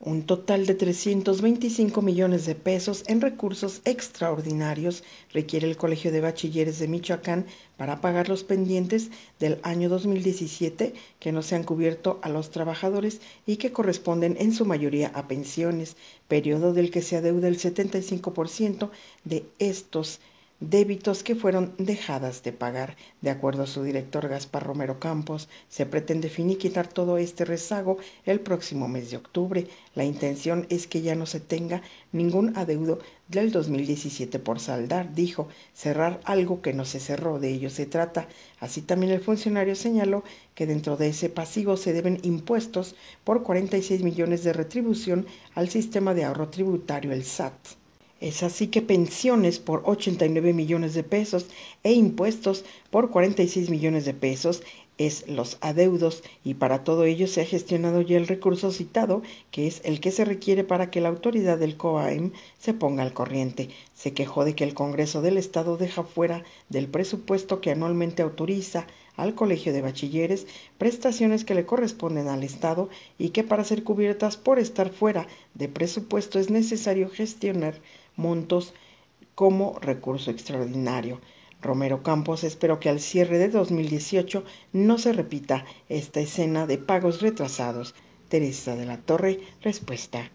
un total de 325 millones de pesos en recursos extraordinarios requiere el Colegio de Bachilleres de Michoacán para pagar los pendientes del año 2017 que no se han cubierto a los trabajadores y que corresponden en su mayoría a pensiones, periodo del que se adeuda el 75% de estos débitos que fueron dejadas de pagar. De acuerdo a su director Gaspar Romero Campos, se pretende finiquitar todo este rezago el próximo mes de octubre. La intención es que ya no se tenga ningún adeudo del 2017 por saldar, dijo, cerrar algo que no se cerró, de ello se trata. Así también el funcionario señaló que dentro de ese pasivo se deben impuestos por 46 millones de retribución al sistema de ahorro tributario, el SAT. Es así que pensiones por 89 millones de pesos e impuestos por 46 millones de pesos es los adeudos y para todo ello se ha gestionado ya el recurso citado, que es el que se requiere para que la autoridad del COAEM se ponga al corriente. Se quejó de que el Congreso del Estado deja fuera del presupuesto que anualmente autoriza al Colegio de Bachilleres prestaciones que le corresponden al Estado y que para ser cubiertas por estar fuera de presupuesto es necesario gestionar montos como recurso extraordinario. Romero Campos espero que al cierre de 2018 no se repita esta escena de pagos retrasados. Teresa de la Torre, respuesta.